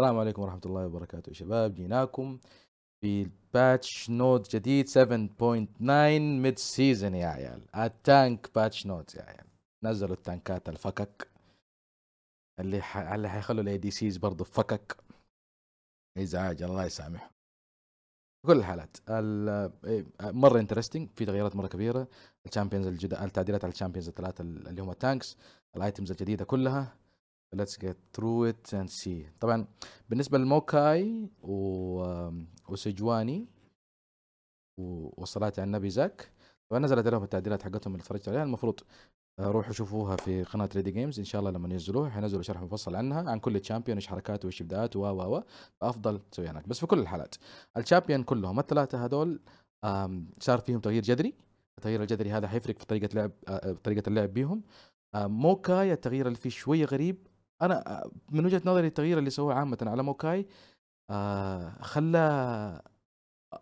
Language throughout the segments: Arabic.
السلام عليكم ورحمة الله وبركاته يا شباب جيناكم في باتش نوت جديد 7.9 ميد سيزون يا عيال التانك باتش نوت يا عيال نزلوا التانكات الفكك اللي ح... اللي حيخلوا الاي دي سيز برضه فكك ازعاج الله يسامحهم كل الحالات إيه، مره انترستنج في تغييرات مره كبيره الشامبيونز الجداد التعديلات على الشامبيونز الثلاثه اللي هم التانكس الايتمز الجديده كلها let's get through it and see طبعا بالنسبه لموكاي و... وسجواني وصلاة على النبي زاك طبعا نزلت لهم التعديلات حقتهم اللي تفرجت عليها المفروض آه، روحوا شوفوها في قناه ريدي جيمز ان شاء الله لما ينزلوها حينزلوا شرح مفصل عنها عن كل تشامبيون ايش حركاته وايش ابداعاته و و و فافضل تسوي هناك بس في كل الحالات التشامبيون كلهم الثلاثه هذول صار فيهم تغيير جذري التغيير الجذري هذا حيفرق في طريقه لعب آه، آه، طريقه اللعب بيهم موكاي التغيير اللي فيه شويه غريب انا آه، من وجهه نظري التغيير اللي سواه عامه على موكاي آه خلى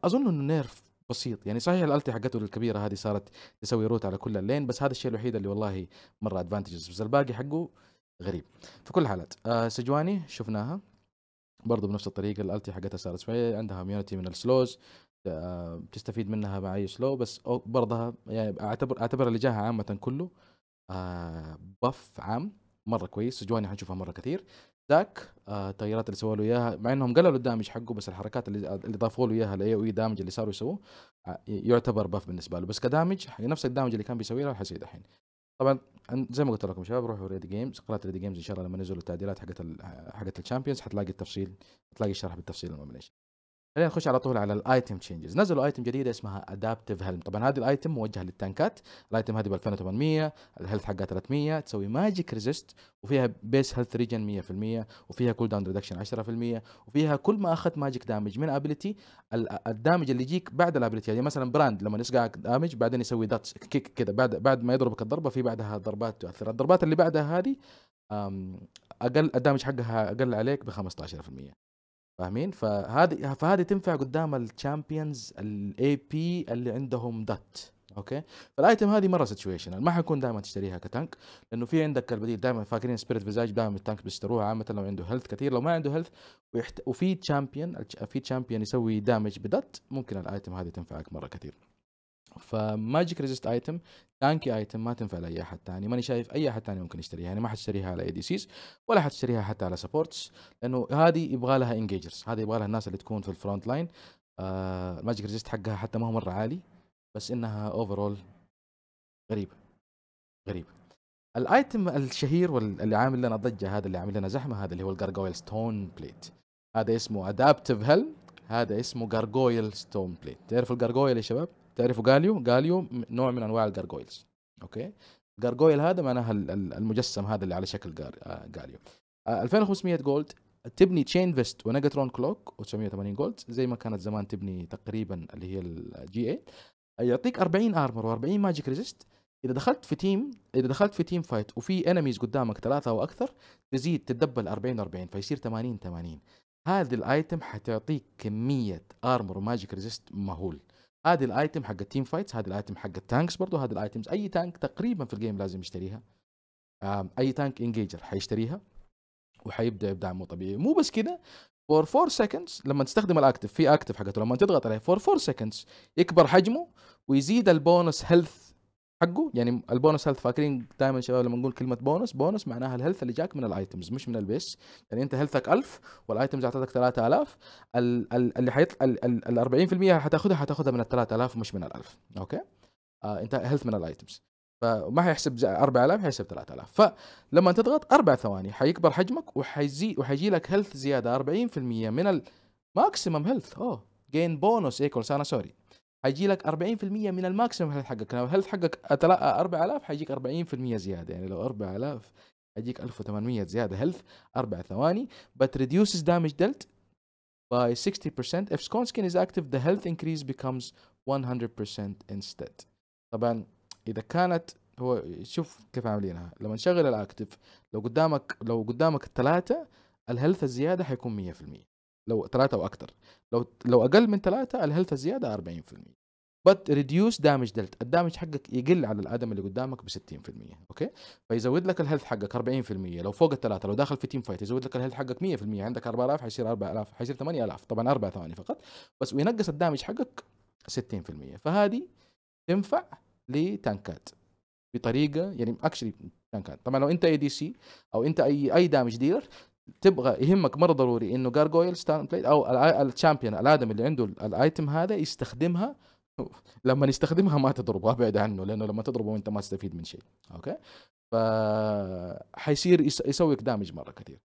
اظن انه نيرف بسيط يعني صحيح الالتي حقته الكبيره هذه صارت تسوي روت على كل اللين بس هذا الشيء الوحيد اللي والله مره ادفانتجز بس الباقي حقه غريب في كل الحالات آه سجواني شفناها برضه بنفس الطريقه الالتي حقتها صارت شويه عندها اميونتي من السلوز آه، تستفيد بتستفيد منها مع اي سلو بس برضها يعني اعتبر اعتبر اللي جاها عامه كله آه بف عام مره كويس جواني حنشوفها مره كثير ذاك آه، التغييرات اللي سووا له اياها مع انهم قللوا الدامج حقه بس الحركات اللي اللي ضافوا له اياها الاي او اي دامج اللي صاروا يسووه آه، يعتبر باف بالنسبه له بس كدامج نفس الدامج اللي كان بيسويه له حيصير الحين طبعا زي ما قلت لكم شباب روحوا ريد جيمز قناه ريد جيمز ان شاء الله لما نزلوا التعديلات حقت حقت الشامبيونز حتلاقي التفصيل حتلاقي الشرح بالتفصيل ليش خلينا نخش على طول على الايتم تشينجز نزلوا ايتم جديده اسمها ادابتيف هيلم طبعا هذه الايتم موجهه للتانكات الايتم هذه ب 2800 الهيلث حقها 300 تسوي ماجيك ريزيست وفيها بيس هيلث ريجن 100% وفيها كول داون ريدكشن 10% وفيها كل ما اخذت ماجيك دامج من ابيلتي الدامج اللي يجيك بعد الابيلتي يعني مثلا براند لما يسقعك دامج بعدين يسوي داتش كيك كذا بعد بعد ما يضربك الضربه في بعدها ضربات تؤثر الضربات اللي بعدها هذه اقل الدامج حقها اقل عليك ب 15% فاهمين فهذه فهذه تنفع قدام الشامبيونز الاي بي اللي عندهم دات اوكي فالايتم هذه مره سيتويشنال ما حيكون دائما تشتريها كتانك لانه في عندك البديل دائما فاكرين سبيريت فيزاج دائما التانك بيشتروها عامه لو عنده هيلث كثير لو ما عنده هيلث ويحت... وفي تشامبيون في تشامبيون يسوي دامج بدات ممكن الايتم هذه تنفعك مره كثير فماجيك ريزيست ايتم تانكي ايتم ما تنفع لاي احد ثاني ماني شايف اي احد ثاني ممكن يشتريها يعني ما حتشتريها على اي دي سيز ولا حتشتريها حتى على سبورتس لانه هذه يبغى لها انجيجرز هذه يبغى لها الناس اللي تكون في الفرونت لاين آه الماجيك ريزيست حقها حتى ما هو مره عالي بس انها اوفرول غريبه غريبه الايتم الشهير واللي عامل لنا ضجه هذا اللي عامل لنا زحمه هذا اللي هو الجرجويل ستون بليت هذا اسمه ادابتيف هيلم هذا اسمه جارجويل ستون بليت تعرف الجارجويل يا شباب تعرفوا جاليوم جاليوم نوع من انواع الجارجويلز اوكي جارجويل هذا معناها المجسم هذا اللي على شكل جاليوم 2500 جولد تبني تشين فيست ونيجاترون كلوك و980 جولد زي ما كانت زمان تبني تقريبا اللي هي الجي اي يعطيك 40 ارمر و40 ماجيك ريزيست اذا دخلت في تيم اذا دخلت في تيم فايت وفي انميز قدامك ثلاثه او اكثر تزيد تتدبل 40 40 فيصير 80 80 هذه الايتم حتعطيك كميه ارمر وماجيك ريزيست مهول هذه الايتم حق التيم فايتس هذه الايتم حق التانكس برضو هذه الايتمز اي تانك تقريبا في الجيم لازم يشتريها اي تانك انجيجر حيشتريها وحيبدا يبدا مو طبيعي مو بس كذا فور 4 سكندز لما تستخدم الاكتف في اكتف حقته لما تضغط عليه فور 4 سكندز يكبر حجمه ويزيد البونس هيلث حقه يعني البونص هيلث فاكرين دائما شباب لما نقول كلمه بونص بونص معناها الهيلث اللي جاك من الايتمز مش من البيس يعني انت هيلثك 1000 والايتمز اعطتك 3000 اللي حيطلع ال 40% حتاخذها حتاخذها من ال 3000 مش من ال 1000 اوكي آه انت هيلث من الايتمز فما حيحسب 4000 حيحسب 3000 فلما تضغط اربع ثواني حيكبر حجمك وحيزيد وحيجي لك هيلث زياده 40% من الماكسيمم هيلث اوه جين بونص ايكول انا سوري حيجي لك 40% من الماكسيمم هيلث حقك لو الهيلث حقك 4000 حيجيك 40% زياده يعني لو 4000 حيجيك 1800 زياده هيلث اربع ثواني but reduces damage dealt by 60% if skin is active the health increase becomes 100% instead طبعا اذا كانت هو شوف كيف عاملينها لما نشغل الاكتف لو قدامك لو قدامك الثلاثه الهيلث الزياده حيكون 100% لو ثلاثة وأكثر لو لو أقل من ثلاثة الهيلث الزيادة 40% بت ريديوس دامج دلت الدامج حقك يقل على الادم اللي قدامك ب 60% اوكي فيزود لك الهيلث حقك 40% لو فوق الثلاثه لو داخل في تيم فايت يزود لك الهيلث حقك 100% عندك 4000 حيصير 4000 حيصير 8000 طبعا أربع ثواني فقط بس وينقص الدامج حقك 60% فهذه تنفع لتانكات بطريقه يعني اكشلي تانكات طبعا لو انت اي دي سي او انت اي اي دامج ديلر تبغى يهمك مره ضروري انه جارجويل ستان بليت او الشامبيون الادمي اللي عنده الايتم هذا يستخدمها لما يستخدمها ما تضربه ابعد عنه لانه لما تضربه انت ما تستفيد من شيء اوكي ف حيصير يسويك دامج مره كثير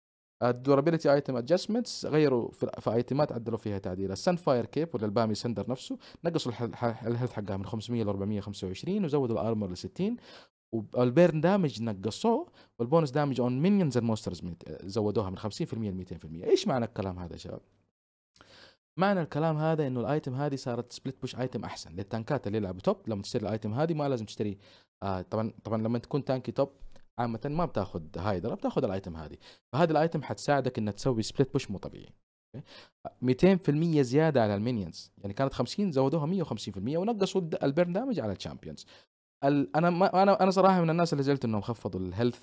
الدورابيلتي ايتم ادجستمنتس غيروا في ايتمات عدلوا فيها تعديل السن فاير كيب ولا البامي سندر نفسه نقصوا الهيلث حقها من 500 ل 425 وزودوا الارمر ل 60 والبيرن دامج نقصوه والبونس دامج اون مينيونز اند مونسترز زودوها من 50% ل 200% ايش معنى الكلام هذا يا شباب؟ معنى الكلام هذا انه الايتم هذه صارت سبليت بوش ايتم احسن للتانكات اللي يلعبوا توب لما تشتري الايتم هذه ما لازم تشتري آه طبعا طبعا لما تكون تانكي توب عامة ما بتاخذ هايدرا بتاخذ الايتم هذه فهذا الايتم حتساعدك انك تسوي سبليت بوش مو طبيعي 200% زياده على المينيونز يعني كانت 50 زودوها 150% ونقصوا البيرن دامج على الشامبيونز انا ما انا انا صراحه من الناس اللي زعلت انهم خفضوا الهيلث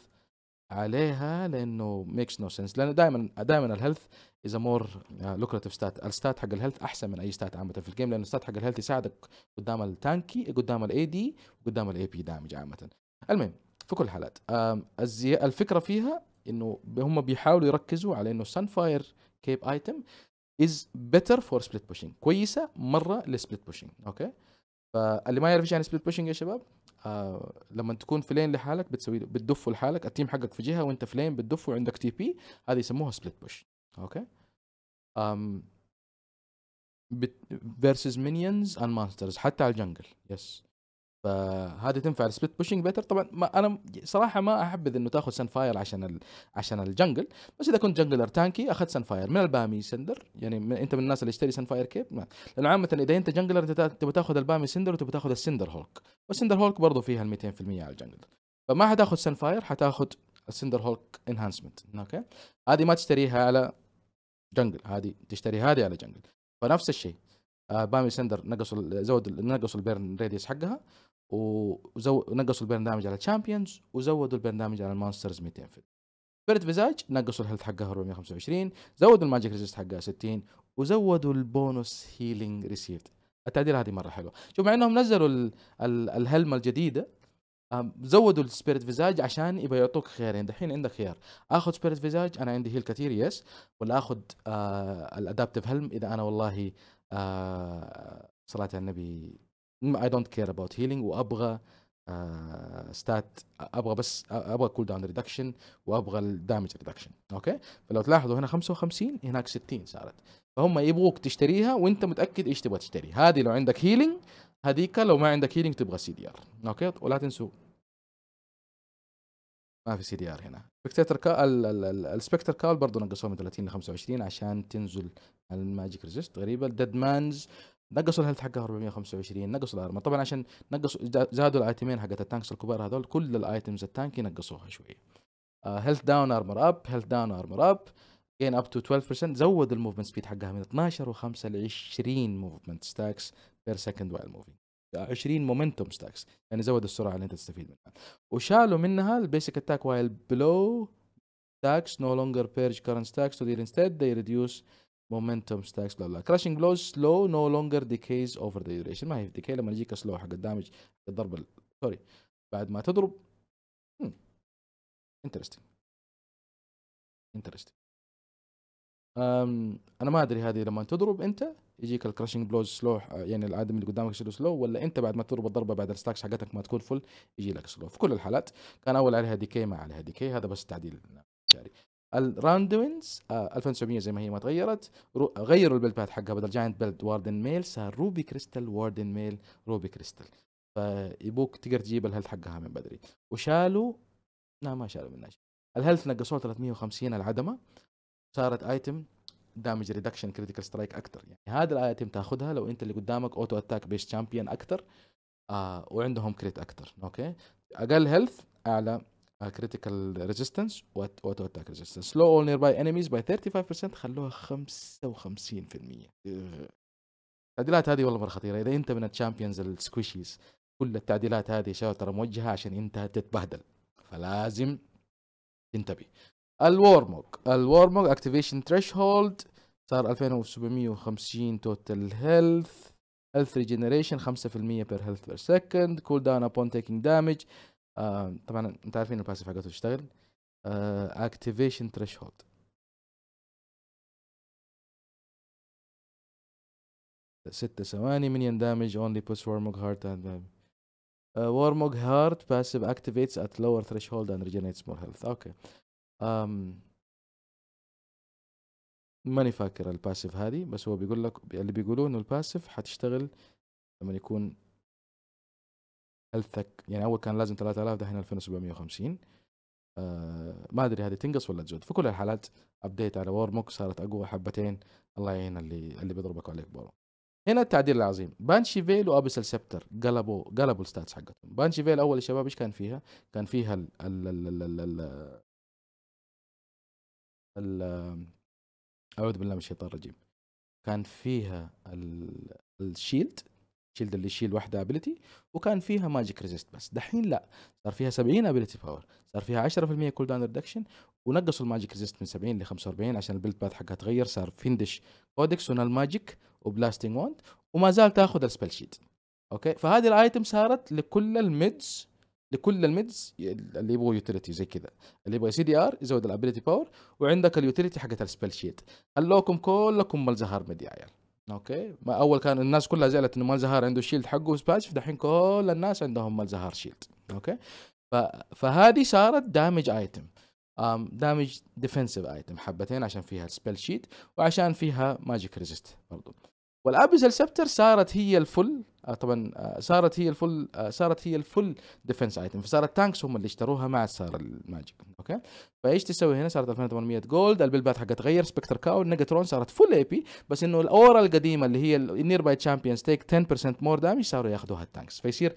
عليها لانه ميكس نو سنس لانه دائما دائما الهيلث از مور لوكريتيف ستات الستات حق الهيلث احسن من اي ستات عامه في الجيم لانه الستات حق الهيلث يساعدك قدام التانكي قدام الاي دي وقدام الاي بي دامج عامه المهم في كل الحالات الفكره فيها انه هم بيحاولوا يركزوا على انه سان فاير كيب ايتم از بيتر فور سبليت بوشينج كويسه مره للسبليت بوشينج اوكي فاللي ما يعرف ايش يعني سبليت بوشينج يا شباب آه لما تكون في لين لحالك بتسوي بتدفه لحالك التيم حقك في جهه وانت في لين بتدفه وعندك تي بي هذه يسموها سبليت بوش اوكي ام فيرسز مينيونز اند مانسترز حتى على الجنجل يس yes. فهذه تنفع السبليت بوشنج بيتر طبعا ما انا صراحه ما احبذ انه تاخذ سن فاير عشان ال... عشان الجنجل بس اذا كنت جنجلر تانكي اخذت سن فاير من البامي سندر يعني من... انت من الناس اللي يشتري سن فاير كيب لانه عامه اذا انت جنجلر انت تبغى تاخذ البامي سندر وتبغى تاخذ السندر هولك والسندر هولك برضه فيها ال 200% على الجنجل فما حتاخذ سن فاير حتاخذ السندر هولك انهانسمنت اوكي هذه ما تشتريها على جنجل هذه تشتري هذه على جنجل فنفس الشيء آه، بامي سندر نقصوا زودوا نقصوا البيرن راديوس حقها ونقصوا البيرن دامج على الشامبيونز وزودوا البيرن دامج على المونسترز 200 فيلد بيرت فيزاج نقصوا الهيلث حقها 425 زودوا الماجيك ريزيست حقها 60 وزودوا البونس هيلينج ريسيفت التعديل هذه مره حلوه شوف مع انهم نزلوا الهلمه الجديده زودوا السبيريت فيزاج عشان يبغى يعطوك خيارين دحين عندك خيار اخذ سبيريت فيزاج انا عندي هيل كثير يس ولا اخذ آه الادابتيف هلم اذا انا والله آه، صلاه على النبي اي دونت كير about هيلينج وابغى ستات آه، ابغى بس ابغى كول داون ريدكشن وابغى الدامج ريدكشن اوكي فلو تلاحظوا هنا 55 هناك 60 صارت فهم يبغوك تشتريها وانت متاكد ايش تبغى تشتري هذه لو عندك هيلينج هذيك لو ما عندك هيلينج تبغى سي دي ار اوكي ولا تنسوا ما في سي دي ار هنا سبكتر كال السبكتر كال برضه نقصوها من 30 ل 25 عشان تنزل الماجيك ريزيست غريبه الديد مانز نقصوا الهيلث حقها 425 نقصوا الارمر طبعا عشان نقصوا زادوا الايتمين حقت التانكس الكبار هذول كل الايتمز التانكي نقصوها شويه هيلث داون ارمر اب هيلث داون ارمر اب جين اب تو 12% زود الموفمنت سبيد حقها من 12 و5 ل 20 موفمنت ستاكس بير سكند وايل موفينج 20 مومنتوم ستاكس يعني زود السرعه اللي انت تستفيد منها وشالوا منها البيسك اتاك وايل بلو ستاكس نو لونجر بيرج كرنت ستاكس تو دير انستيد دي ريديوس مومنتوم ستاكس بلا بلا كراشنج blows سلو نو لونجر ديكيز اوفر ذا duration ما هي ديكي لما يجيك سلو حق الدامج الضرب سوري بعد ما تضرب انترستنج hmm. انترستنج انا ما ادري هذه لما تضرب انت يجيك الكراشنج بلوز سلو يعني الادم اللي قدامك يصير سلو ولا انت بعد ما تضرب الضربه بعد الستاكس حقتك ما تكون فل يجي لك سلو في كل الحالات كان اول عليها ديكي ما عليها ديكي هذا بس تعديل جاري الراندوينز وينز آه 1900 زي ما هي ما تغيرت غيروا البيلد باث حقها بدل جاينت بيلد واردن ميل صار روبي كريستال واردن ميل روبي كريستال فيبوك تقدر تجيب الهيلث حقها من بدري وشالوا لا ما شالوا منها الهيلث نقصوه 350 العدمه صارت ايتم دامج ريدكشن كريتيكال سترايك اكثر يعني هذه الايه تاخذها لو انت اللي قدامك اوتو اتاك بيس شامبيون اكثر آه وعندهم كريت اكثر اوكي اقل هيلث اعلى كريتيكال ريزيستنس واوتو اتاك ريزيستنس سلو اول نير باي انميز باي 35% خلوها 55% التعديلات هذه والله مره خطيره اذا انت من الشامبيونز السكويشيز كل التعديلات هذه شباب ترى موجهه عشان انت تتبهدل فلازم تنتبه الورموك الورموك اكتيفيشن تريشهولد صار 2750 توتال هيلث هيلث ريجنريشن 5% بير هيلث بير سكند كول داون ابون تيكينج دامج طبعا انت عارفين الباسيف حقته تشتغل اكتيفيشن تريشهولد ستة ثواني من يندمج only puts Warmog Heart and uh, آه، Warmog Heart passive activates at lower threshold and regenerates more health اوكي أم ماني فاكر الباسيف هذه بس هو بيقول لك اللي بيقولون انه الباسيف حتشتغل لما يكون الثك يعني اول كان لازم 3000 دحين 2750 آه، ما ادري هذه تنقص ولا تزود في كل الحالات ابديت على وورموك صارت اقوى حبتين الله يعين اللي اللي بيضربك عليك بورو هنا التعديل العظيم بانشي فيل وابس السبتر قلبوا قلبوا الستاتس حقتهم بانشي فيل اول الشباب ايش كان فيها؟ كان فيها ال ال ال ال ال اعوذ بالله من الشيطان الرجيم كان فيها الشيلد شيلد اللي يشيل واحده ابيلتي وكان فيها ماجيك ريزيست بس دحين لا صار فيها 70 ابيلتي باور صار فيها 10% كول داون ريدكشن ونقصوا الماجيك ريزيست من 70 ل 45 عشان البيلد باث حقها تغير صار فيندش كودكس ونال ماجيك وبلاستنج وند وما زال تاخذ السبيل شيت اوكي فهذه الايتم صارت لكل الميدز لكل الميدز اللي يبغوا يوتيليتي زي كذا اللي يبغى سي دي ار يزود الابيلتي باور وعندك اليوتيليتي حقت السبيل شيت خلوكم كلكم مال زهار ميد يا عيال اوكي ما اول كان الناس كلها زعلت انه مال زهار عنده شيلد حقه سباش دحين كل الناس عندهم مال زهار شيلد اوكي ف... فهذه صارت دامج ايتم دامج ديفنسيف ايتم حبتين عشان فيها سبيل شيت وعشان فيها ماجيك ريزيست برضو والابيزل سبتر صارت هي الفل آه، طبعا آه، صارت هي الفل آه، صارت هي الفل ديفنس ايتم فصارت التانكس هم اللي اشتروها مع صار الماجيك اوكي فايش تسوي هنا صارت 2800 جولد البلبات حقها تغير سبكتر كاو نيجاترون صارت فل اي بي بس انه الاورا القديمه اللي هي النير باي تشامبيونز تيك 10% مور دامج صاروا ياخذوها التانكس فيصير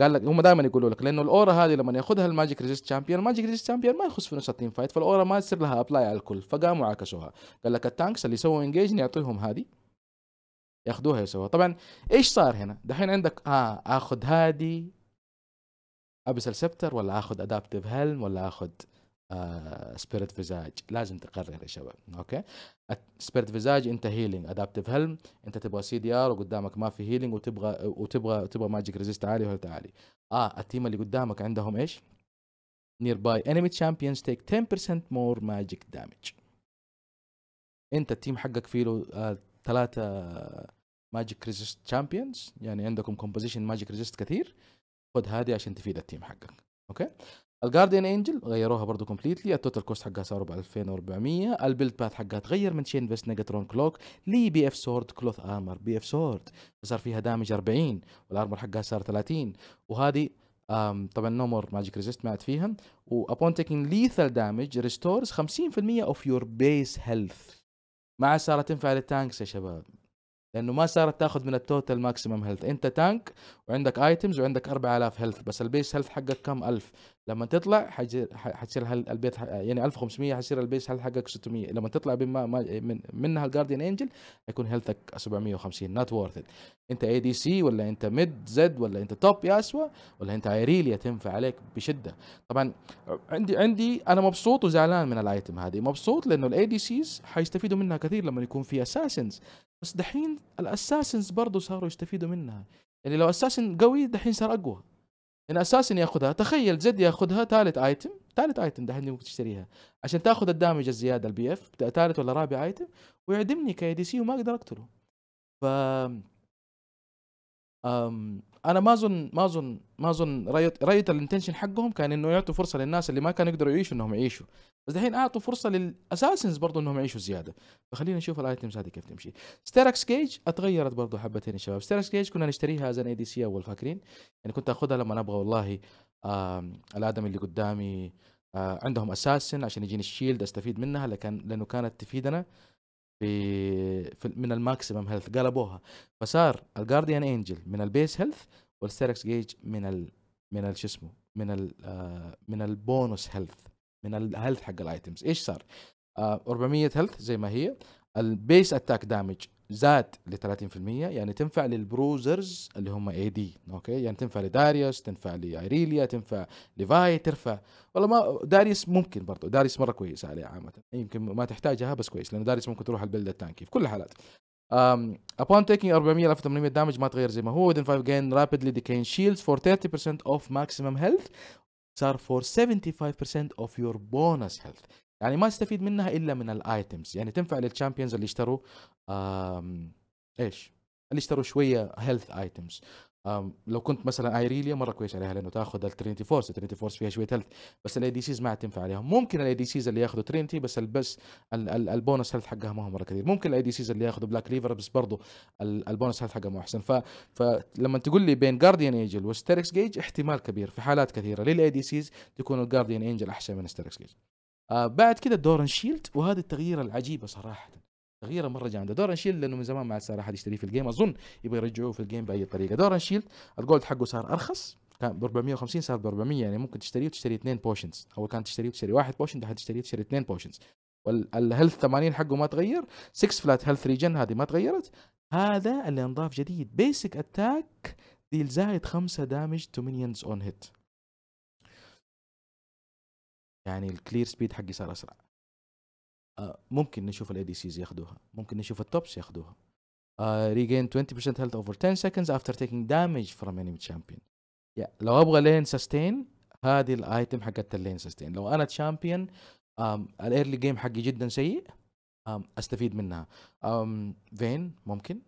قال لك هم دائما يقولوا لك لانه الاورا هذه لما ياخذها الماجيك ريزيست تشامبيون الماجيك ريزيست تشامبيون ما يخص في نص التيم فايت فالاورا ما تصير لها ابلاي على الكل فقاموا عكسوها قال لك التانكس اللي سووا انجيج يعطيهم هذه ياخذوها يسووها طبعا ايش صار هنا دحين عندك اه اخذ هادي ابس السبتر ولا اخذ ادابتيف هيلم ولا اخذ سبيريت آه، فيزاج لازم تقرر يا شباب اوكي سبيريت فيزاج انت هيلينج ادابتيف هيلم انت تبغى سي دي ار وقدامك ما في هيلينج وتبغى وتبغى تبغى ماجيك ريزيست عالي ولا عالي اه التيم اللي قدامك عندهم ايش باي انمي تشامبيونز تيك 10% مور ماجيك دامج انت التيم حقك فيه له آه، ثلاثة ماجيك ريزيست تشامبيونز يعني عندكم كومبوزيشن ماجيك ريزيست كثير خد هذه عشان تفيد التيم حقك اوكي الجارديان انجل غيروها برضه كومبليتلي التوتال كوست حقها صار ب 2400 البيلد باث حقها تغير من شين فيست نيجاترون كلوك لي بي اف سورد كلوث ارمر بي اف سورد صار فيها دامج 40 والارمر حقها صار 30 وهذه طبعا نومور ماجيك ريزيست عاد فيها وابون تيكينج ليثال دامج ريستورز 50% اوف يور بيس هيلث ما عاد صارت تنفع للتانكس يا شباب لانه ما صارت تاخذ من التوتال ماكسيمم هيلث انت تانك وعندك ايتمز وعندك 4000 هيلث بس البيس هيلث حقك كم 1000 لما تطلع حتصير البيت يعني 1500 حيصير البيس هيلث حقك 600 لما تطلع بما من منها الجارديان انجل حيكون هيلثك 750 نوت وورث انت اي دي سي ولا انت ميد زد ولا انت توب يا اسوء ولا انت ايريليا تنفع عليك بشده طبعا عندي عندي انا مبسوط وزعلان من الايتم هذه مبسوط لانه الاي دي سيز حيستفيدوا منها كثير لما يكون في اساسنز بس دحين الاساسنز برضه صاروا يستفيدوا منها يعني لو اساسن قوي دحين صار اقوى ان يعني اساسن ياخذها تخيل زد ياخذها ثالث ايتم ثالث ايتم دحين ممكن تشتريها عشان تاخذ الدامج الزياده البي اف ثالث ولا رابع ايتم ويعدمني كاي دي سي وما اقدر اقتله ف أم انا ما اظن ما اظن ما اظن ريت ريت الانتنشن حقهم كان انه يعطوا فرصه للناس اللي ما كانوا يقدروا يعيشوا انهم يعيشوا بس الحين اعطوا فرصه للاساسنز برضو انهم يعيشوا زياده فخلينا نشوف الايتمز هذه كيف تمشي ستيركس كيج اتغيرت برضو حبتين يا شباب ستيركس كيج كنا نشتريها ان اي دي سي اول فاكرين يعني كنت اخذها لما ابغى والله الادم اللي قدامي آه، عندهم اساسن عشان يجيني الشيلد استفيد منها لكن لانه كانت تفيدنا في, في من الماكسيمم هيلث قلبوها فصار الجارديان انجل من البيس هيلث والستيركس جيج من ال من شو اسمه من ال آه، من البونس هيلث من الهيلث حق الايتمز ايش صار؟ آه 400 هيلث زي ما هي البيس اتاك دامج زاد ل 30% يعني تنفع للبروزرز اللي هم اي دي اوكي يعني تنفع لداريوس تنفع لايريليا تنفع لفاي ترفع والله ما داريوس ممكن برضه داريوس مره كويس عليه عامه يمكن ما تحتاجها بس كويس لانه داريوس ممكن تروح البلد التانكي في كل الحالات ابون تيكينج 400 1800 دامج ما تغير زي ما هو within 5 gain rapidly decaying shields for 30% of maximum health صار فور 75% of your bonus health يعني ما استفيد منها الا من الايتمز يعني تنفع للشامبيونز اللي اشتروا ايش اللي اشتروا شويه هيلث ايتمز لو كنت مثلا ايريليا مره كويس عليها لانه تاخذ الترينتي فورس الترينتي فورس فيها شويه هيلث بس الاي دي سيز ما تنفع عليهم ممكن الاي دي سيز اللي ياخذوا ترينتي بس البس البونس هيلث حقها ما هو مره كثير ممكن الاي دي سيز اللي ياخذوا بلاك ليفر بس برضه البونس هيلث حقها مو احسن ف... فلما تقول لي بين جارديان انجل وستيركس جيج احتمال كبير في حالات كثيره للاي دي سيز تكون الجارديان انجل احسن من ستيركس جيج آه بعد كذا دورن شيلد وهذا التغيير العجيب صراحه تغييره مره جامده دوران شيلد لانه من زمان ما صار احد يشتريه في الجيم اظن يبغى يرجعوه في الجيم باي طريقه دوران شيلد الجولد حقه صار ارخص كان ب 450 صار ب 400 يعني ممكن تشتريه وتشتري اثنين بوشنز اول كان تشتريه وتشتري واحد بوشن دحين تشتريه وتشتري اثنين بوشنز والهيلث 80 حقه ما تغير 6 فلات هيلث ريجن هذه ما تغيرت هذا اللي انضاف جديد بيسك اتاك ديل زائد 5 دامج تو مينيونز اون هيت يعني الكلير سبيد حقي صار اسرع آه، ممكن نشوف الاي دي سيز ياخذوها ممكن نشوف التوبس ياخذوها ريجين 20% هيلث اوفر 10 seconds after taking damage from enemy champion لو ابغى لين سستين هذه الايتم حقت اللين سستين لو انا تشامبيون الايرلي جيم حقي جدا سيء استفيد منها فين ممكن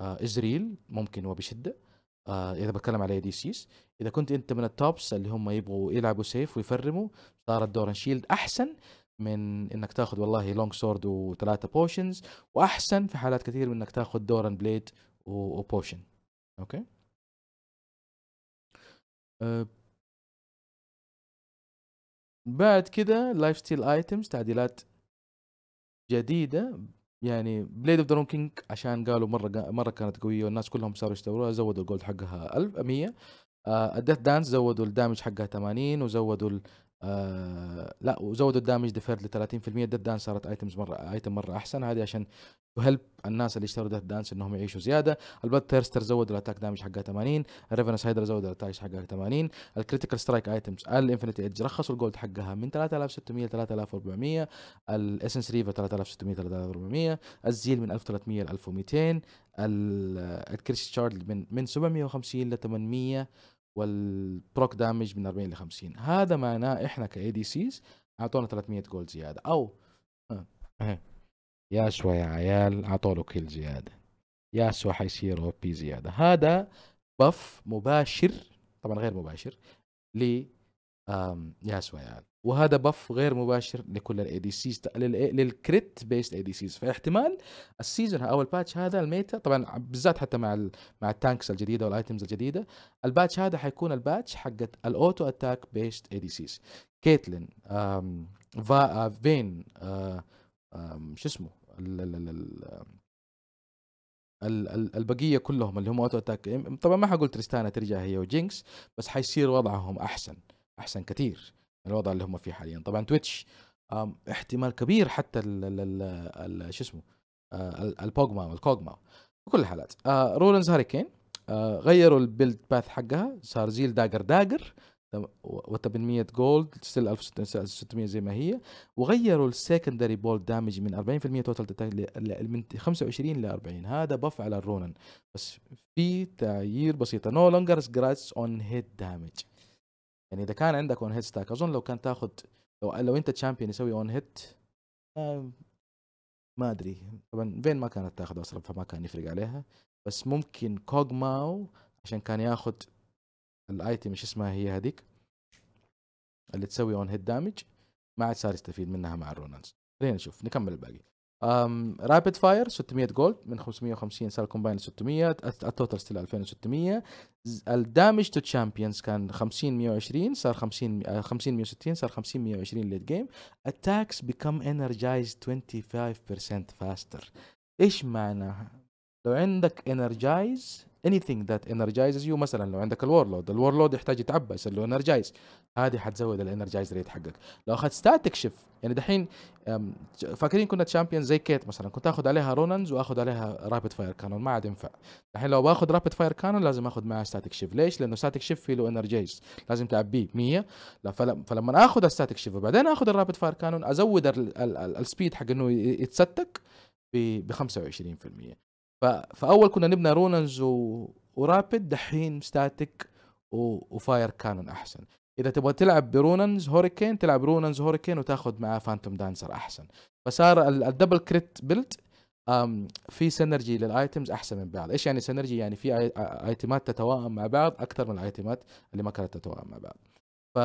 ازريل آه، ممكن وبشده آه، اذا بتكلم على دي سيز اذا كنت انت من التوبس اللي هم يبغوا يلعبوا سيف ويفرموا صار الدورن شيلد احسن من انك تاخذ والله لونج سورد وثلاثه بوشنز واحسن في حالات كثير من انك تاخذ دوران بليد وبوشن اوكي أه، بعد كده لايف ستيل ايتمز تعديلات جديده يعني بليد اوف ذا كينج عشان قالوا مره مره كانت قويه والناس كلهم صاروا يشتروها زودوا الجولد حقها 1000 100 الديث دانس زودوا الدامج حقها 80 وزودوا آه، لا وزودوا الدامج ديفيرد ل 30% ديث دانس صارت ايتمز مره ايتم مره احسن هذه عشان تهلب الناس اللي اشتروا ديث دانس انهم يعيشوا زياده البلاد تيرستر زودوا الاتاك دامج حقها 80 الريفنس هايدر زودوا الاتاك حقها 80 الكريتيكال سترايك ايتمز الانفينيتي ايدج رخصوا الجولد حقها من 3600 ل 3400 الاسنس ريفا 3600 ل 3400 الزيل من 1300 ل 1200 الكريش من من 750 ل 800 والبروك دامج من 40 ل 50 هذا معناه احنا كاي دي سيز اعطونا 300 جولد زياده او آه. ياسوا يا عيال اعطوا له كل زياده ياسوا حيصير او بي زياده هذا بف مباشر طبعا غير مباشر ل ياسوا يا عيال وهذا بف غير مباشر لكل الاي دي سيز للكريت بيست اي دي سيز فاحتمال السيزون او الباتش هذا الميتا طبعا بالذات حتى مع مع التانكس الجديده والايتمز الجديده الباتش هذا حيكون الباتش حقت الاوتو اتاك بيست اي دي سيز كيتلين فا فين شو اسمه البقيه كلهم اللي هم اوتو اتاك طبعا ما حقول تريستانا ترجع هي وجينكس بس حيصير وضعهم احسن احسن كثير الوضع اللي هم فيه حاليا طبعا تويتش احتمال كبير حتى شو اسمه آه، البوجما الكوجما بكل الحالات آه، رولنز هاريكين آه، غيروا البيلد باث حقها صار زيل داجر داجر و800 جولد ستيل 1600 زي ما هي وغيروا السكندري بول دامج من 40% توتال ل من 25 ل 40 هذا بف على الرونن بس في تغيير بسيطه نو لونجر سكراتش اون هيد دامج يعني اذا كان عندك اون هيت ستاك اظن لو كان تاخذ لو لو انت تشامبيون يسوي اون آه، هيت ما ادري طبعا فين ما كانت تاخذ اصلا فما كان يفرق عليها بس ممكن كوغ ماو عشان كان ياخذ الايتم ايش اسمها هي هذيك اللي تسوي اون هيد دامج ما عاد صار يستفيد منها مع الرونالدز خلينا نشوف نكمل الباقي أم رابيد فاير 600 جولد من 550 صار كومباين 600 التوتال ستيل 2600 الدامج تو تشامبيونز كان 50 120 صار 50 50 160 صار 50 120 ليت جيم اتاكس بيكم انرجايز 25% فاستر ايش معناها لو عندك انرجايز anything that energizes you مثلا لو عندك الورلود الورلود يحتاج يتعبى يصير له انرجايز هذه حتزود الانرجايز ريت حقك لو اخذت ستاتيك شيف يعني دحين فاكرين كنا تشامبيون زي كيت مثلا كنت اخذ عليها روننز واخذ عليها رابد فاير كانون ما عاد ينفع دحين لو باخذ رابد فاير كانون لازم اخذ معها ستاتيك شيف ليش لانه ستاتيك شيف فيه له انرجايز لازم تعبيه 100 فلما اخذ الستاتيك شيف وبعدين اخذ الرابد فاير كانون ازود السبيد حق انه يتستك ب 25% فاول كنا نبنى روننز و... ورابد دحين ستاتيك و... وفاير كانون احسن اذا تبغى تلعب بروننز هوريكين تلعب روننز هوريكين وتاخذ معاه فانتوم دانسر احسن فصار الدبل كريت بيلد في سينرجي للايتمز احسن من بعض ايش يعني سينرجي يعني في ايتمات تتواءم مع بعض اكثر من الايتمات اللي ما كانت تتواءم مع بعض ف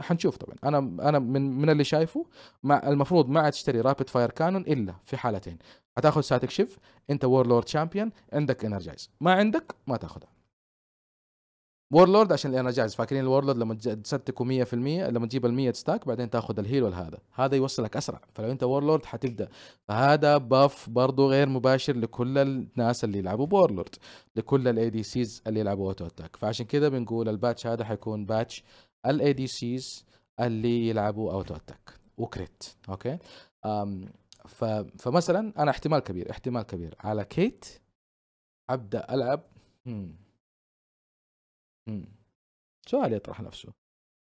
حنشوف طبعا انا انا من من اللي شايفه مع المفروض ما عاد تشتري رابد فاير كانون الا في حالتين هتاخذ ساتك شيف انت وورلورد شامبيون عندك انرجايز ما عندك ما تاخذها وورلورد عشان الانرجايز فاكرين الوورلورد لما تستكوا 100% لما تجيب ال100 ستاك بعدين تاخذ الهيل والهذا هذا يوصلك اسرع فلو انت وورلورد حتبدا فهذا باف برضه غير مباشر لكل الناس اللي يلعبوا بورلورد لكل الاي دي سيز اللي يلعبوا اوتو اتاك فعشان كذا بنقول الباتش هذا حيكون باتش الاي دي سيز اللي يلعبوا اوتو اتاك وكريت اوكي ف... فمثلا انا احتمال كبير احتمال كبير على كيت ابدا العب مم. مم. سؤال يطرح نفسه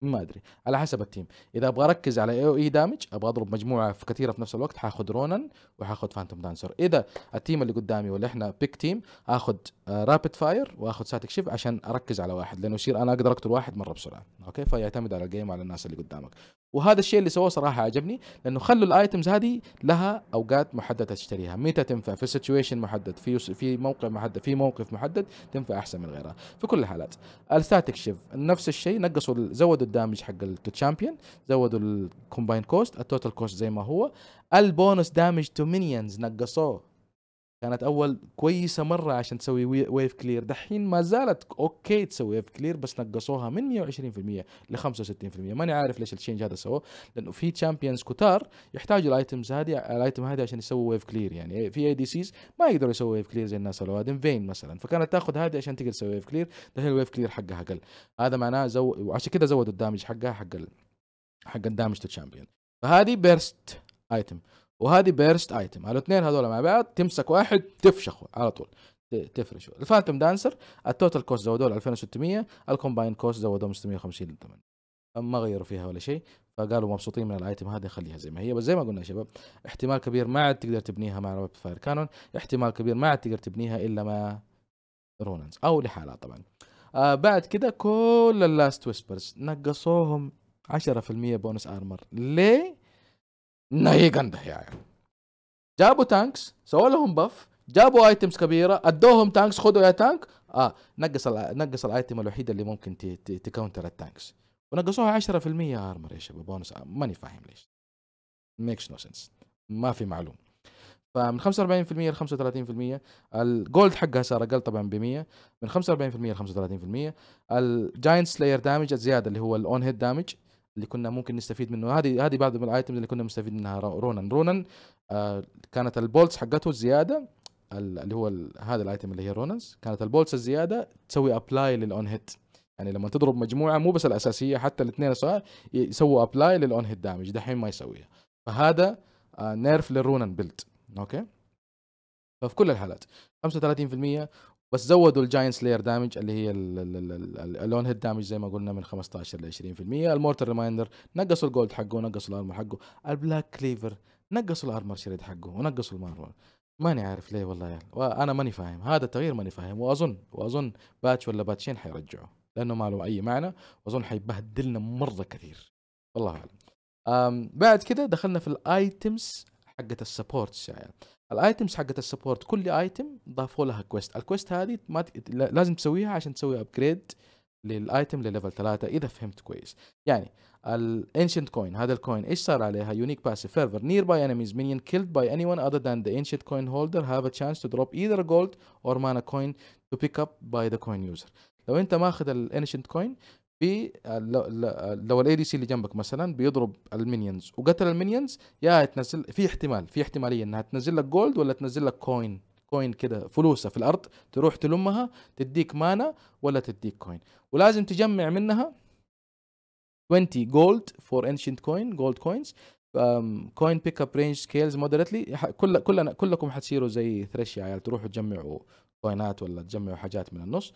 ما ادري على حسب التيم اذا ابغى اركز على اي او اي دامج ابغى اضرب مجموعه في كثيره في نفس الوقت حاخذ رونن وحاخذ فانتوم دانسر اذا التيم اللي قدامي ولا احنا بيك تيم اخذ رابد فاير واخذ ساتك شيف عشان اركز على واحد لانه يصير انا اقدر اقتل واحد مره بسرعه اوكي فيعتمد على الجيم وعلى الناس اللي قدامك وهذا الشيء اللي سووه صراحه عجبني لانه خلوا الايتمز هذه لها اوقات محدده تشتريها متى تنفع في سيتويشن محدد في في موقع محدد في موقف محدد تنفع احسن من غيرها في كل الحالات الستاتيك شيف نفس الشيء نقصوا زودوا الدامج حق التشامبيون زودوا الكومباين كوست التوتال كوست زي ما هو البونس دامج تو مينيونز نقصوه كانت اول كويسه مره عشان تسوي ويف كلير دحين ما زالت اوكي تسوي ويف كلير بس نقصوها من 120% ل 65% ماني عارف ليش التشينج هذا سووه لانه في تشامبيونز كتار يحتاجوا الايتمز هذه الايتم هذه عشان يسووا ويف كلير يعني في اي دي سيز ما يقدروا يسووا ويف كلير زي الناس الوادم فين مثلا فكانت تاخذ هذه عشان تقدر تسوي ويف كلير دحين الويف كلير حقها اقل هذا معناه زو وعشان كذا زودوا الدامج حقها حق ال... حق الدامج تو تشامبيون فهذه بيرست ايتم وهذه بيرست ايتم الاثنين هذول مع بعض تمسك واحد تفشخه على طول تفرشه الفانتوم دانسر التوتال كوست زودوه ل 2600 الكومباين كوست زودوه 650 ل ما غيروا فيها ولا شيء فقالوا مبسوطين من الايتم هذه خليها زي ما هي بس زي ما قلنا يا شباب احتمال كبير ما عاد تقدر تبنيها مع رابط فاير كانون احتمال كبير ما عاد تقدر تبنيها الا مع رونانز او لحالها طبعا آه بعد كده كل اللاست ويسبرز نقصوهم 10% بونس ارمر ليه؟ نهي قندح يعني جابوا تانكس سووا لهم بف جابوا ايتمز كبيره ادوهم تانكس خذوا يا تانك اه نقص الـ نقص الايتم الوحيد اللي ممكن تكونتر التانكس ونقصوها 10% ارمر يا شباب بونس آه، ماني فاهم ليش ميكس نو سنس ما في معلوم فمن 45% ل 35% الجولد حقها صار اقل طبعا ب 100 من 45% ل 35% الجاينت سلاير دامج الزياده اللي هو الاون هيد دامج اللي كنا ممكن نستفيد منه هذه هذه بعض من الايتمز اللي كنا مستفيد منها رونن رونن آه، كانت البولتس حقته زياده اللي هو هذا الايتم اللي هي روننز كانت البولتس الزياده تسوي ابلاي للاون هيت يعني لما تضرب مجموعه مو بس الاساسيه حتى الاثنين يسووا ابلاي للاون هيت دامج دحين ما يسويها فهذا نيرف للرونن بيلد اوكي ففي كل الحالات 35% بس زودوا الجاين سلاير دامج اللي هي اللون هيد دامج زي ما قلنا من 15 ل 20% المورتر ريمايندر نقصوا الجولد حقه ونقصوا الارمر حقه البلاك كليفر نقصوا الارمر شريد حقه ونقصوا المارمر ماني عارف ليه والله يعني. وانا ماني فاهم هذا التغيير ماني فاهم واظن واظن باتش ولا باتشين حيرجعوه لانه ما له اي معنى واظن حيبهدلنا مره كثير والله اعلم بعد كده دخلنا في الايتمز حقت السبورتس يعني الايتمز حقت السبورت كل ايتم ضافوا لها كويست الكويست هذه ما ت... لازم تسويها عشان تسوي ابجريد للايتم لليفل 3 اذا فهمت كويس يعني الانشنت كوين هذا الكوين ايش صار عليها يونيك باسيف فيرفر نير باي انميز مينيون كيلد باي اني ون اذر ذان ذا انشنت كوين هولدر هاف ا تشانس تو دروب ايذر جولد اور مانا كوين تو بيك اب باي ذا كوين يوزر لو انت ماخذ الانشنت كوين بي آه، لو الاي دي سي اللي جنبك مثلا بيضرب المينيونز وقتل المينيونز يا تنزل في احتمال في احتماليه انها تنزل لك جولد ولا تنزل لك كوين كوين كده فلوسه في الارض تروح تلمها تديك مانا ولا تديك كوين ولازم تجمع منها 20 جولد فور انشنت كوين جولد كوينز كوين بيك اب رينج سكيلز مودريتلي كل كلنا كلكم حتصيروا زي ثريش يا عيال تروحوا تجمعوا كوينات ولا تجمعوا حاجات من النص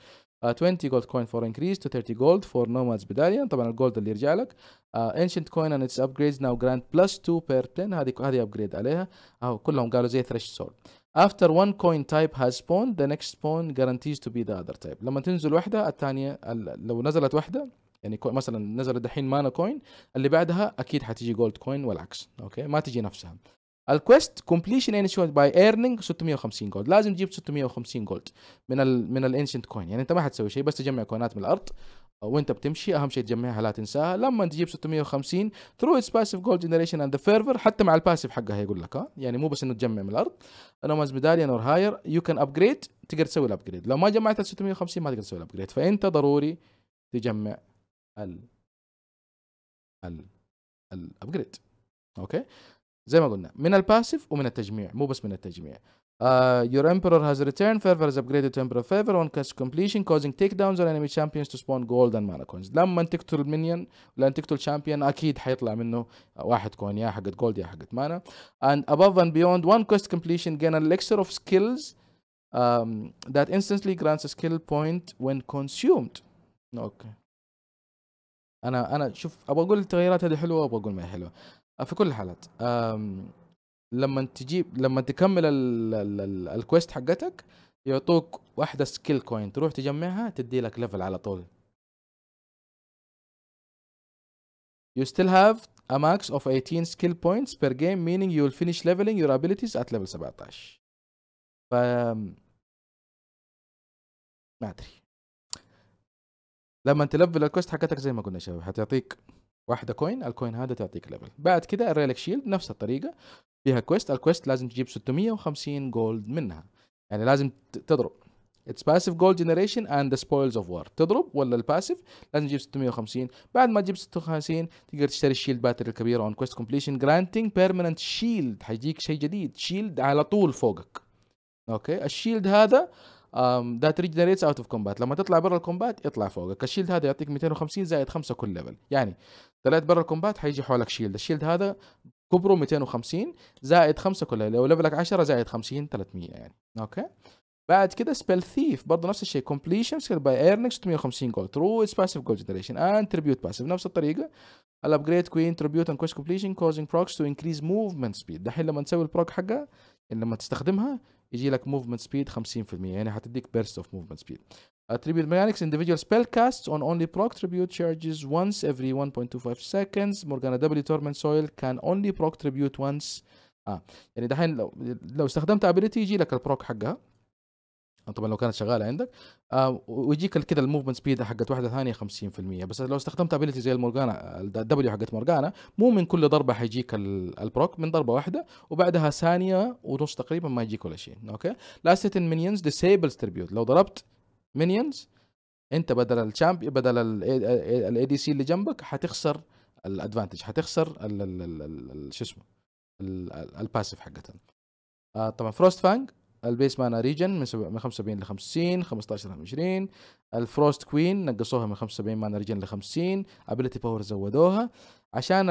uh, 20 جولد كوين فور انكريز تو 30 جولد فور نومادز بدايه طبعا الجولد اللي يرجع لك انشنت كوين اند اتس ابجريدز ناو جراند بلس 2 بير 10 هذه هذه ابجريد عليها اهو كلهم قالوا زي ثريش سولد after one coin type has spawned the next spawn guarantees to be the other type لما تنزل واحده الثانيه لو نزلت واحده يعني مثلا نزلت دحين مانا كوين اللي بعدها اكيد حتيجي جولد كوين والعكس اوكي ما تجي نفسها الكويست كومبليشن انشورد باي ايرنينج 650 جولد لازم تجيب 650 جولد من ال من الانشنت كوين يعني انت ما حتسوي شيء بس تجمع كوينات من الارض وانت بتمشي اهم شيء تجمعها لا تنساها لما تجيب 650 ثرو اتس باسيف جولد جنريشن اند ذا فيرفر حتى مع الباسيف حقها يقول لك ها يعني مو بس انه تجمع من الارض لو ماز ميداليان اور هاير يو كان ابجريد تقدر تسوي الابجريد لو ما جمعت ال 650 ما تقدر تسوي الابجريد فانت ضروري تجمع ال ال الابجريد اوكي زي ما قلنا من الباسيف ومن التجميع مو بس من التجميع Uh, your emperor has returned. Fervor is upgraded to emperor favor on cast completion, causing takedowns on enemy champions to spawn gold and mana coins. لما تقتل المنيون لما تقتل شامبيون اكيد حيطلع منه واحد كوين يا حقت جولد يا حقت مانا. And above and beyond one quest completion gain an elixir of skills um, that instantly grants a skill point when consumed. اوكي. Okay. انا انا شوف ابغى اقول التغييرات هذه حلوه وابغى اقول ما هي حلوه. آه، في كل الحالات لما تجيب لما تكمل الكويست حقتك يعطوك واحدة سكيل كوين تروح تجمعها تدي لك ليفل على طول You still have a max of 18 skill points per game meaning you will finish leveling your abilities at level 17 ف ما ادري لما تلفل الكوست حقتك زي ما قلنا شباب حتعطيك واحده كوين الكوين هذا تعطيك ليفل بعد كده الريلك شيلد نفس الطريقه فيها كويست الكويست لازم تجيب 650 جولد منها يعني لازم تضرب اتس باسيف جولد جنريشن اند the سبويلز اوف وار تضرب ولا الباسيف لازم تجيب 650 بعد ما تجيب 650 تقدر تشتري الشيلد باتري الكبيره اون كويست كومبليشن جرانتنج بيرمننت شيلد حيجيك شيء جديد شيلد على طول فوقك اوكي الشيلد هذا um, that ريجنريتس اوت اوف كومبات لما تطلع برا الكومبات يطلع فوقك الشيلد هذا يعطيك 250 زائد 5 كل ليفل يعني طلعت برا الكومبات حيجي حولك شيلد الشيلد هذا كبره 250 زائد 5 كلها لو ليفلك 10 زائد 50 300 يعني اوكي بعد كده سبيل ثيف برضه نفس الشيء كومبليشن سكيل باي ايرنكس 650 جولد ترو باسيف جولد جنريشن اند تريبيوت باسيف نفس الطريقه الابجريد كوين تريبيوت اند كويست كومبليشن كوزنج بروكس تو انكريز موفمنت سبيد دحين لما تسوي البروك حقها يعني لما تستخدمها يجي لك موفمنت سبيد 50% يعني حتديك بيرست اوف موفمنت سبيد Attribute mechanics individual spell casts on only proc tribute charges once every 1.25 seconds. Morgana W Torment Soil can only proc tribute once. اه يعني دحين لو لو استخدمت ability يجي لك البروك حقها طبعا لو كانت شغاله عندك آه ويجيك كذا الموفمنت سبيد حقت واحده ثانيه 50% بس لو استخدمت ابيلتي زي المورجانا الدبليو حقت مورجانا مو من كل ضربه حيجيك البروك من ضربه واحده وبعدها ثانيه ونص تقريبا ما يجيك ولا شيء اوكي لاست ان مينيونز ديسيبلز تريبيوت لو ضربت مينيونز انت بدل الشامب بدل الاي دي سي اللي جنبك حتخسر الادفانتج حتخسر شو اسمه الباسيف حقتها آه طبعا فروست فانج البيس مانا ريجن من, سب... من 75 ل 50 15 ل 20 الفروست كوين نقصوها من 75 مانا ريجن ل 50 ابيلتي باور زودوها عشان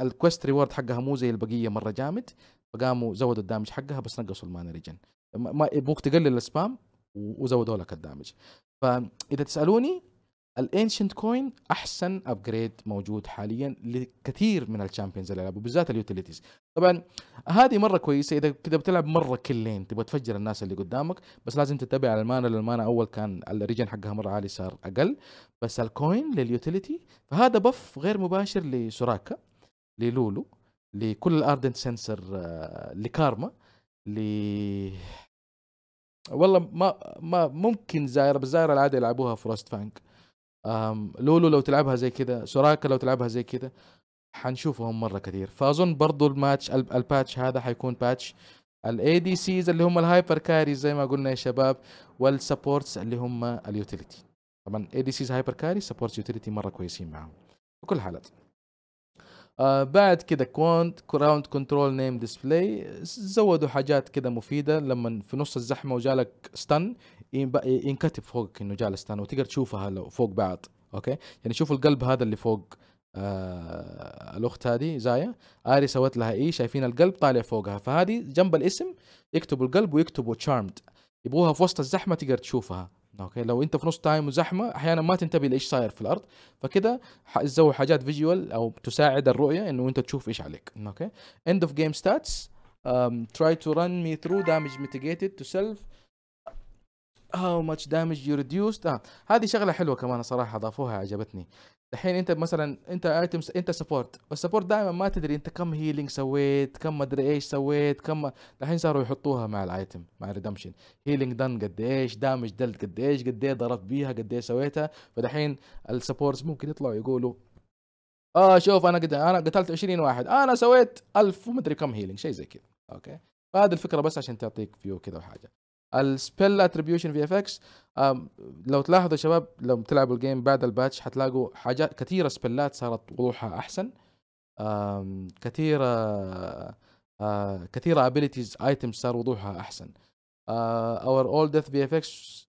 الكويست ريورد حقها مو زي البقيه مره جامد فقاموا زودوا الدامج حقها بس نقصوا المانا ريجن ما... ممكن تقلل السبام وزودوا لك الدامج فاذا تسالوني الانشنت كوين احسن ابجريد موجود حاليا لكثير من الشامبيونز اللي يلعبوا بالذات اليوتيليتيز طبعا هذه مره كويسه اذا كذا بتلعب مره كلين تبغى تفجر الناس اللي قدامك بس لازم تتبع على المانا لان المانا اول كان الريجن حقها مره عالي صار اقل بس الكوين لليوتيليتي فهذا بف غير مباشر لسوراكا للولو لكل الاردنت آه، سنسر لكارما ل والله ما ما ممكن زايره بس زايره العاده يلعبوها فروست فانك لولو لو تلعبها زي كذا سوراكا لو تلعبها زي كذا حنشوفهم مره كثير فاظن برضو الماتش الباتش هذا حيكون باتش الاي دي سيز اللي هم الهايبر كاري زي ما قلنا يا شباب والسبورتس اللي هم اليوتيليتي طبعا اي دي سيز هايبر كاري سبورتس يوتيليتي مره كويسين معاهم بكل حالات آه بعد كده كوانت كراوند كنترول نيم ديسبلاي زودوا حاجات كده مفيده لما في نص الزحمه وجالك ستن ينكتب فوقك انه جالك ستان وتقدر تشوفها لو فوق بعض اوكي يعني شوفوا القلب هذا اللي فوق آه الاخت هذه زايا اري سوت لها ايه شايفين القلب طالع فوقها فهذه جنب الاسم يكتبوا القلب ويكتبوا تشارمد يبغوها في وسط الزحمه تقدر تشوفها اوكي لو انت في نص تايم وزحمه احيانا ما تنتبه لايش صاير في الارض فكده تسوي حاجات فيجوال او تساعد الرؤيه انه انت تشوف ايش عليك اوكي اند اوف جيم ستاتس try to run me through damage mitigated to self هاو ماتش دامج يو ريديوست هذه شغله حلوه كمان صراحه اضافوها عجبتني الحين انت مثلا انت ايتم انت سبورت والسبورت دائما ما تدري انت كم هيلينج سويت كم مدري ايش سويت كم الحين صاروا يحطوها مع الايتم مع الريدمشن هيلينج دن قد ايش دامج دلت قد ايش قد ايه ضربت بيها قد ايه سويتها فدحين السبورتس ممكن يطلعوا يقولوا اه شوف انا قد انا قتلت 20 واحد آه، انا سويت 1000 ومدري كم هيلينج شيء زي كذا اوكي فهذه الفكره بس عشان تعطيك فيو كذا وحاجه السبيل اتريبيوشن في اف اكس لو تلاحظوا يا شباب لو بتلعبوا الجيم بعد الباتش حتلاقوا حاجات كثيره سبيلات صارت وضوحها احسن كثيره كثيره ابيليتيز ايتمز صار وضوحها احسن our في death VFX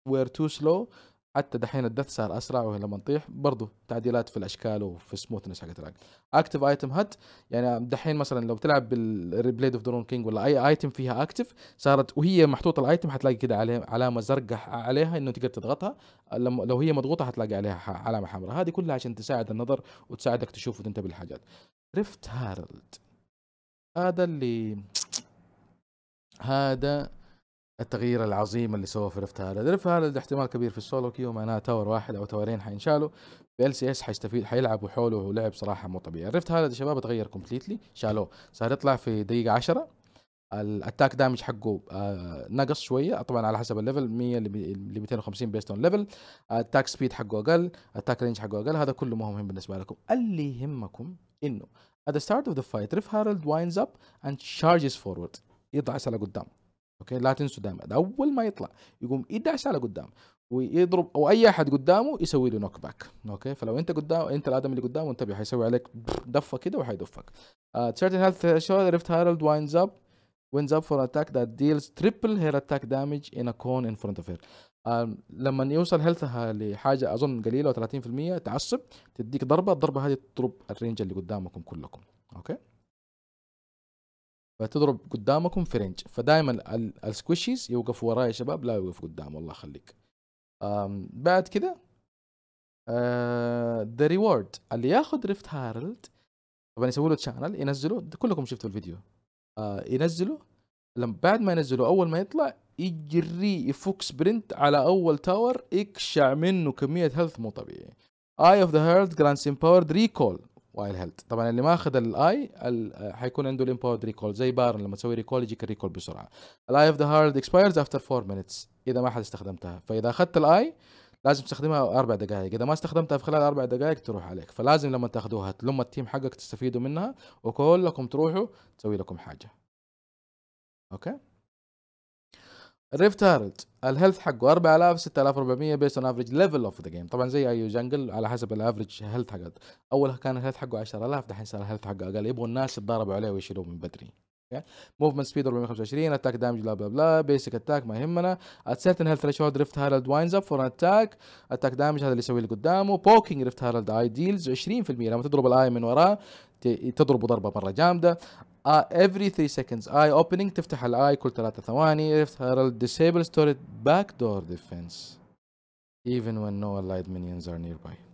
were too slow حتى دحين الدث صار اسرع وهي لما نطيح برضه تعديلات في الاشكال وفي السموثنس حقت الاكل اكتف ايتم هات يعني دحين مثلا لو تلعب بالريبليد اوف درون كينج ولا اي ايتم فيها اكتف صارت وهي محطوطه الايتم حتلاقي كده عليه علامه زرقاء عليها انه تقدر تضغطها لما لو هي مضغوطه حتلاقي عليها علامه حمراء هذه كلها عشان تساعد النظر وتساعدك تشوف وتنتبه للحاجات ريفت هارلد هذا اللي هذا التغيير العظيم اللي سواه في رفت هالند رفت هالند احتمال كبير في السولو كيو معناها تاور واحد او تاورين حينشالوا في ال سي اس حيستفيد حيلعبوا حوله ولعب صراحه مو طبيعي رفت هالند يا شباب تغير كومبليتلي شالوه صار يطلع في دقيقه 10 الاتاك دامج حقه آه، نقص شويه طبعا على حسب الليفل 100 ل 250 بيست اون ليفل التاك سبيد حقه اقل التاك رينج حقه اقل هذا كله ما هو مهم بالنسبه لكم اللي يهمكم انه at the start of the fight ريف هارلد winds up and charges forward يضع على قدام اوكي لا تنسوا دائما اول ما يطلع يقوم يدعس على قدام ويضرب او اي احد قدامه يسوي له نوك باك اوكي فلو انت قدام انت الادم اللي قدامه انتبه حيسوي عليك دفه كده وحيدفك تشارتن هيلث شو ريفت هارلد واينز اب وينز اب فور اتاك ذات ديلز تريبل هير اتاك دامج ان ا كون ان فرونت اوف هير لما يوصل هيلثها لحاجه اظن قليله 30% تعصب تديك ضربه الضربه هذه تضرب الرينج اللي قدامكم كلكم اوكي فتضرب قدامكم في رينج فدائما السكويشيز يوقف وراي يا شباب لا يوقف قدام الله يخليك بعد كذا ذا ريورد اللي ياخذ ريفت هارلد طبعا يسوي له تشانل ينزله كلكم شفتوا الفيديو آه ينزله لما بعد ما ينزله اول ما يطلع يجري يفك سبرنت على اول تاور يقشع منه كميه هيلث مو طبيعي اي اوف ذا هيرد جرانس امباورد ريكول وايل هيلث طبعا اللي ماخذ الاي حيكون عنده الامباورد ريكول زي بارن لما تسوي ريكول يجيك الريكول بسرعه الاي اوف ذا هارد اكسبايرز افتر 4 مينتس اذا ما حد استخدمتها فاذا اخذت الاي لازم تستخدمها اربع دقائق اذا ما استخدمتها في خلال اربع دقائق تروح عليك فلازم لما تاخذوها تلم التيم حقك تستفيدوا منها وكلكم تروحوا تسوي لكم حاجه اوكي ريفت تيرنت الهيلث حقه 4000 6400 بيست اون افريج ليفل اوف ذا جيم طبعا زي اي جنجل على حسب الافريج هيلث حقك اول كان الهيلث حقه 10000 دحين صار الهيلث حقه اقل يبغوا الناس يتضاربوا عليه ويشيلوه من بدري موفمنت سبيد 425 اتاك دامج بلا بلا بلا بيسك اتاك ما يهمنا اتسيرتن هيلث ريشو دريفت هيرالد واينز اب فور اتاك اتاك دامج هذا اللي يسوي اللي قدامه بوكينج دريفت هيرالد اي ديلز 20% لما تضرب الاي من وراه تضربه ضربه مره جامده افري 3 سكندز اي اوبننج تفتح الاي كل 3 ثواني ريفت هيرالد ديسيبل ستوري باك دور ديفنس even when no allied minions are nearby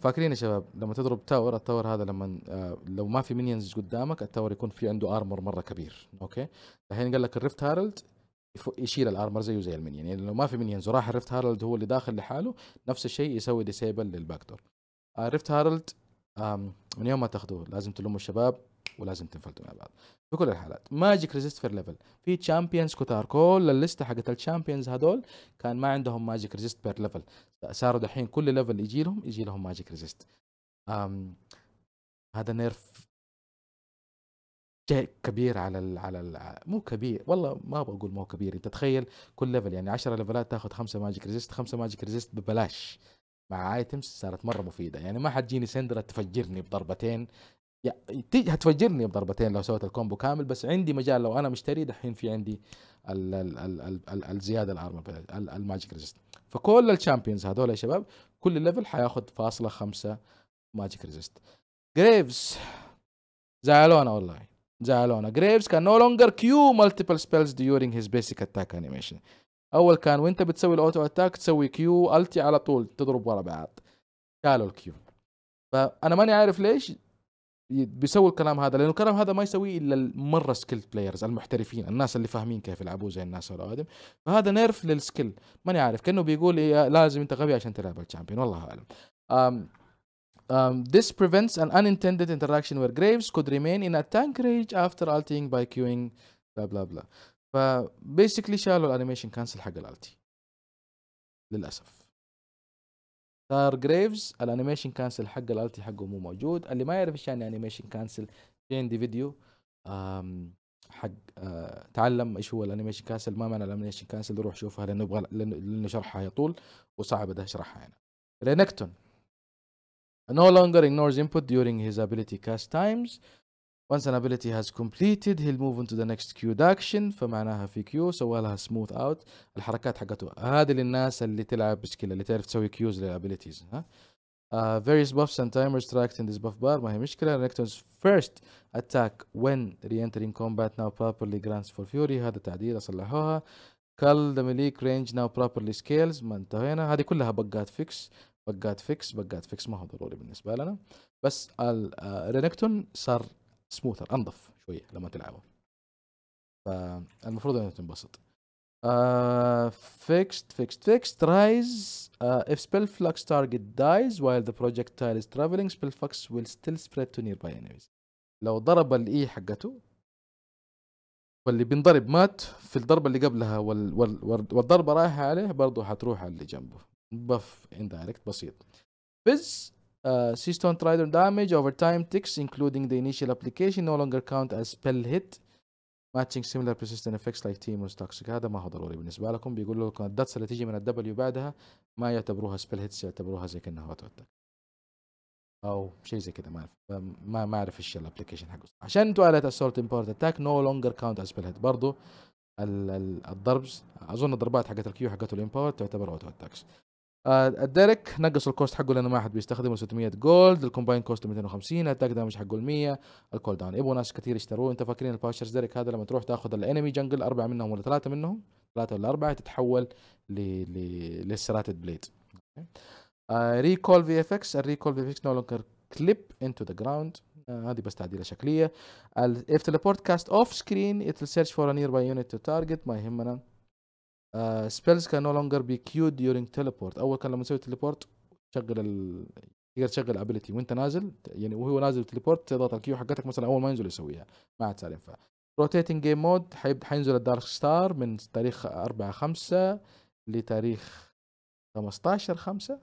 فاكرين يا شباب لما تضرب تاور التاور هذا لما آه، لو ما في مينيونز قدامك التاور يكون في عنده ارمر مره كبير اوكي الحين قال لك الريفت هارلد يشيل الارمر زيه زي المينيون يعني لو ما في مينيونز وراح الريفت هارلد هو اللي داخل لحاله نفس الشيء يسوي ديسيبل للباك دور الريفت هارلد من يوم ما تاخذوه لازم تلموا الشباب ولازم تنفلتوا مع بعض في كل الحالات ماجيك ريزيست فير ليفل في تشامبيونز كثار كل الليسته حقت التشامبيونز هذول كان ما عندهم ماجيك ريزيست بير ليفل صاروا دحين كل ليفل يجي لهم يجي لهم ماجيك ريزيست هذا نيرف شيء كبير على الـ على الـ مو كبير والله ما ابغى اقول مو كبير انت تخيل كل ليفل يعني 10 ليفلات تاخذ خمسه ماجيك ريزيست خمسه ماجيك ريزيست ببلاش مع ايتمز صارت مره مفيده يعني ما حتجيني سندرا تفجرني بضربتين هتفجرني بضربتين لو سويت الكومبو كامل بس عندي مجال لو انا مشتري دحين في عندي ال ال ال ال ال الزياده الارمر الماجيك ريزيست فكل الشامبيونز هذول يا شباب كل ليفل حياخذ فاصله خمسة ماجيك ريزيست جريفز زعلونا والله زعلونا جريفز كان نو لونجر كيو مالتيبل سبيلز ديورينج هيز بيسك اتاك انيميشن اول كان وانت بتسوي الاوتو اتاك تسوي كيو التي على طول تضرب ورا بعض شالوا الكيو فانا ماني عارف ليش بيسوي الكلام هذا لانه الكلام هذا ما يسويه الا المره سكيلد بلايرز المحترفين الناس اللي فاهمين كيف يلعبوا زي الناس الادم فهذا نيرف للسكيل ماني عارف كانه بيقول إيه لازم انت غبي عشان تلعب الشامبيون والله اعلم um, Um, this prevents an unintended interaction where Graves could remain in a tank rage after alting by queuing بلا بلا بلا ف basically شالوا الانيميشن كانسل حق الالتي للاسف. صار جريفز الانيميشن كانسل حق الالتي حقه مو موجود اللي ما يعرف ايش يعني انيميشن كانسل في عندي فيديو حق أه تعلم ايش هو الانيميشن كانسل ما معنى الانيميشن كانسل روح شوفها لانه يبغى لانه شرحها يطول وصعب ده اشرحها هنا رينكتون no longer ignores input during his ability cast times once an ability has completed he'll move into the next queued action فمعناها في كيو سوى لها smooth out الحركات حقته هذه للناس اللي تلعب بسكيل اللي تعرف تسوي كيوز للابيلتيز ها Uh, various buffs and timers tracked in this buff bar ما هي مشكلة Renekton's first attack when re-entering combat now properly grants for fury هذا تعديل أصلحوها كل the melee range now properly scales ما انتهينا هذه كلها بقات فيكس بقات فيكس بقات فيكس ما هو ضروري بالنسبة لنا بس رينكتون صار سموثر انظف شويه لما تلعبه فالمفروض انه تنبسط فيكست فيكست فيكست رايز سبيل spell تارجت دايز وايل ذا بروجكتايل از ترافلينج سبيل فلوكس ويل ستيل سبريد تو نير باي انيميز لو ضرب الاي حقته واللي بينضرب مات في الضربه اللي قبلها وال وال والضربه رايحه عليه برضه حتروح على اللي جنبه بف اندايركت بسيط بز سيستون Seastone دامج damage over time ticks, including the initial application, no longer count as spell hit. Matching similar persistent effects like Teemos Toxic هذا ما هو ضروري بالنسبة لكم بيقول لكم الدتس اللي تيجي من الدبليو بعدها ما يعتبروها سبيل هيتس يعتبروها زي كأنها هوت اتاك أو شيء زي كذا ما أعرف ما ما أعرف إيش الأبلكيشن حقه عشان تواليت آلة السولت امبورت اتاك نو لونجر كاونت از سبيل هيت برضه الضربز أظن الضربات حقت الكيو حقت الامبورت تعتبر أوتو اتاكس الديرك آه، نقصوا الكوست حقه لانه ما حد بيستخدمه 600 جولد الكومباين كوست 250 اتاك دامج حقه 100 الكول داون يبغوا ناس كثير يشتروه انت فاكرين الباشرز ديرك هذا لما تروح تاخذ الانمي جنجل اربعه منهم ولا ثلاثه منهم ثلاثه ولا اربعه تتحول ل ل للسراتد بليد ريكول في اف اكس الريكول في اف اكس نو لونجر كليب انتو ذا جراوند هذه بس تعديله شكليه if تليبورت كاست اوف سكرين it will search for a nearby unit to ما يهمنا آه سبيلز كان نو لونجر بي كيو ديورينج تيليبورت اول كان لما تسوي تيليبورت تشغل ال... تقدر تشغل ابيلتي وانت نازل يعني وهو نازل تليبورت تضغط الكيو حقتك مثلا اول ما ينزل يسويها ما عاد صار ينفع روتيتنج جيم مود حيبدا حينزل الدارك ستار من تاريخ 4 5 لتاريخ 15 5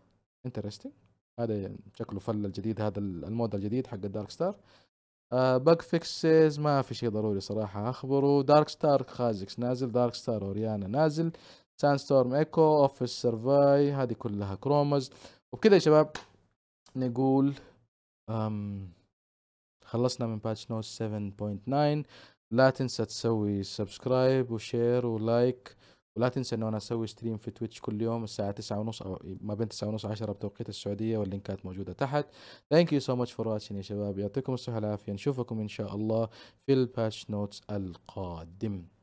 انترستنج هذا شكله فل الجديد هذا المود الجديد حق الدارك ستار بق باك فيكسز ما في شيء ضروري صراحه اخبره دارك ستار خازكس نازل دارك ستار اوريانا نازل ساند ستورم ايكو اوفيس سيرفاي هذه كلها كرومز وبكذا يا شباب نقول أم خلصنا من باتش نوت 7.9 لا تنسى تسوي سبسكرايب وشير ولايك ولا تنسى انه انا اسوي ستريم في تويتش كل يوم الساعه 9 ونص او ما بين 9 ونص 10 بتوقيت السعوديه واللينكات موجوده تحت ثانك يو سو ماتش فور واتشين يا شباب يعطيكم الصحه والعافيه نشوفكم ان شاء الله في الباتش نوتس القادم